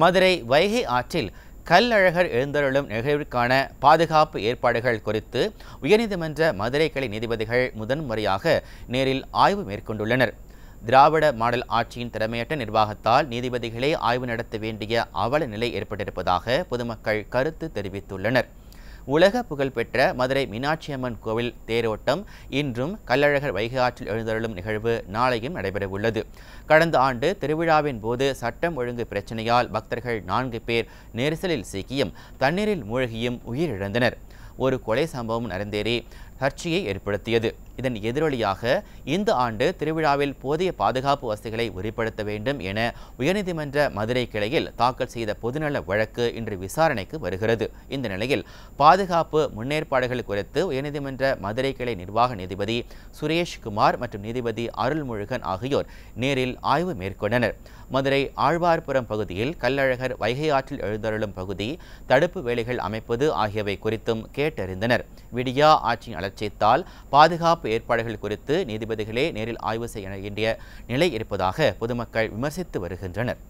மதுரை வைகை ஆற்றில் கல்லழகர் எழுந்தருளும் நிகழ்விற்கான பாதுகாப்பு ஏற்பாடுகள் குறித்து உயர்நீதிமன்ற மதுரை கிளை நீதிபதிகள் முதன்முறையாக நேரில் ஆய்வு மேற்கொண்டுள்ளனர் திராவிட மாடல் ஆட்சியின் திறமையற்ற நிர்வாகத்தால் நீதிபதிகளே ஆய்வு நடத்த வேண்டிய அவல நிலை ஏற்பட்டிருப்பதாக பொதுமக்கள் கருத்து தெரிவித்துள்ளனர் உலக புகழ்பெற்ற மதுரை மீனாட்சியம்மன் கோவில் தேரோட்டம் இன்றும் கள்ளழகர் வைகை ஆற்றில் எழுந்தருளும் நிகழ்வு நாளையும் நடைபெறவுள்ளது கடந்த ஆண்டு திருவிழாவின் போது சட்டம் ஒழுங்கு பிரச்சனையால் பக்தர்கள் நான்கு பேர் நெரிசலில் சிக்கியும் தண்ணீரில் மூழ்கியும் உயிரிழந்தனர் ஒரு கொலை சம்பவம் நடந்தேறி சர்ச்சையை ஏற்படுத்தியது இதன் எதிரொலியாக இந்த ஆண்டு திருவிழாவில் போதிய பாதுகாப்பு வசதிகளை உறுதிப்படுத்த வேண்டும் என உயர்நீதிமன்ற மதுரை கிளையில் தாக்கல் செய்த பொதுநல வழக்கு இன்று விசாரணைக்கு வருகிறது இந்த நிலையில் பாதுகாப்பு முன்னேற்பாடுகள் குறித்து உயர்நீதிமன்ற மதுரை கிளை நிர்வாக நீதிபதி சுரேஷ்குமார் மற்றும் நீதிபதி அருள்முழுகன் ஆகியோர் நேரில் ஆய்வு மேற்கொண்டனர் மதுரை ஆழ்வார்புரம் பகுதியில் கல்லழகர் வைகை ஆற்றில் எழுந்தருளும் பகுதி தடுப்பு வேலைகள் அமைப்பது ஆகியவை குறித்தும் கேட்டறிந்தனர் விடியா ஆட்சியின் கட்சித்தால் பாதுகாப்பு ஏற்பாடுகள் குறித்து நீதிபதிகளே நேரில் ஆய்வு செய்ய வேண்டிய நிலை இருப்பதாக பொதுமக்கள் விமர்சித்து வருகின்றனர்